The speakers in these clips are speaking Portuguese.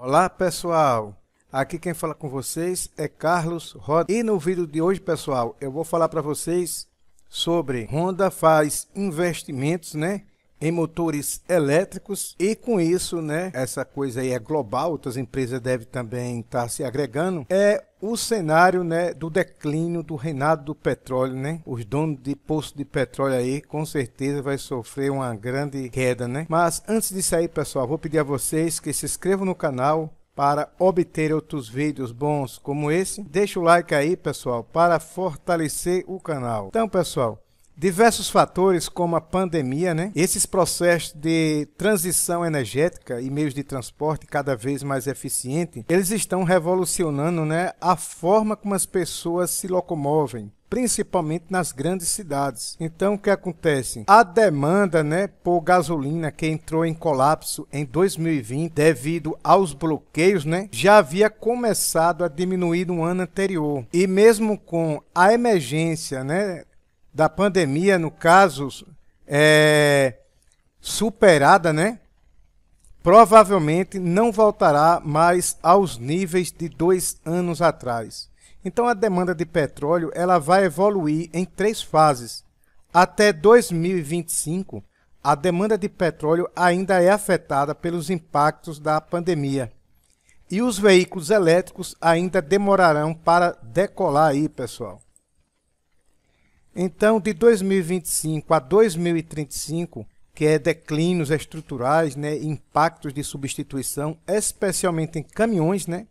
Olá pessoal, aqui quem fala com vocês é Carlos Roda. E no vídeo de hoje pessoal, eu vou falar para vocês sobre Honda faz investimentos, né? em motores elétricos e com isso, né, essa coisa aí é global, outras empresas devem também estar tá se agregando, é o cenário, né, do declínio do reinado do petróleo, né? Os donos de poço de petróleo aí, com certeza vai sofrer uma grande queda, né? Mas antes de sair, pessoal, vou pedir a vocês que se inscrevam no canal, para obter outros vídeos bons como esse. Deixa o like aí, pessoal, para fortalecer o canal. Então, pessoal, Diversos fatores, como a pandemia, né? esses processos de transição energética e meios de transporte cada vez mais eficiente, eles estão revolucionando né, a forma como as pessoas se locomovem, principalmente nas grandes cidades. Então, o que acontece? A demanda né, por gasolina que entrou em colapso em 2020 devido aos bloqueios né, já havia começado a diminuir no ano anterior. E mesmo com a emergência né, da pandemia, no caso, é, superada, né? Provavelmente não voltará mais aos níveis de dois anos atrás. Então a demanda de petróleo ela vai evoluir em três fases. Até 2025, a demanda de petróleo ainda é afetada pelos impactos da pandemia. E os veículos elétricos ainda demorarão para decolar aí, pessoal. Então, de 2025 a 2035, que é declínios estruturais, né, impactos de substituição, especialmente em caminhões, né,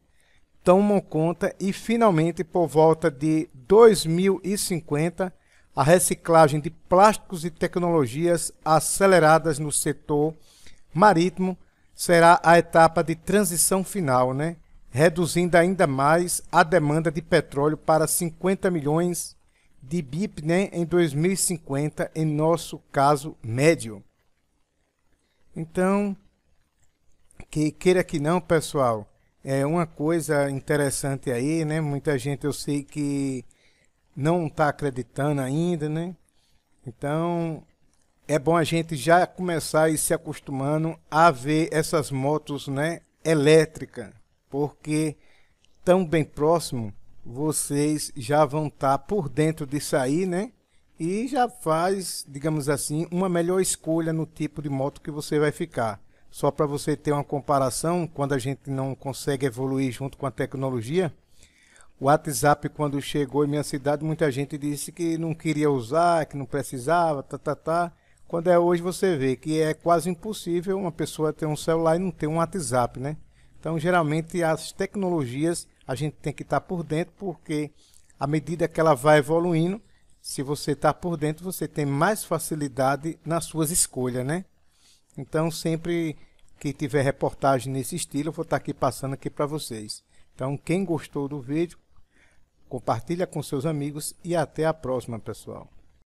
tomam conta e finalmente por volta de 2050 a reciclagem de plásticos e tecnologias aceleradas no setor marítimo será a etapa de transição final, né, reduzindo ainda mais a demanda de petróleo para 50 milhões de Bipnem né, em 2050, em nosso caso médio. Então, que queira que não, pessoal, é uma coisa interessante aí, né? Muita gente eu sei que não está acreditando ainda, né? Então, é bom a gente já começar a ir se acostumando a ver essas motos, né, elétrica, porque tão bem próximo vocês já vão estar tá por dentro disso aí, né? E já faz, digamos assim, uma melhor escolha no tipo de moto que você vai ficar. Só para você ter uma comparação, quando a gente não consegue evoluir junto com a tecnologia, o WhatsApp quando chegou em minha cidade, muita gente disse que não queria usar, que não precisava, tá, tá, tá. Quando é hoje você vê que é quase impossível uma pessoa ter um celular e não ter um WhatsApp, né? Então, geralmente as tecnologias a gente tem que estar por dentro, porque à medida que ela vai evoluindo, se você está por dentro, você tem mais facilidade nas suas escolhas, né? Então, sempre que tiver reportagem nesse estilo, eu vou estar aqui passando aqui para vocês. Então, quem gostou do vídeo, compartilha com seus amigos e até a próxima, pessoal.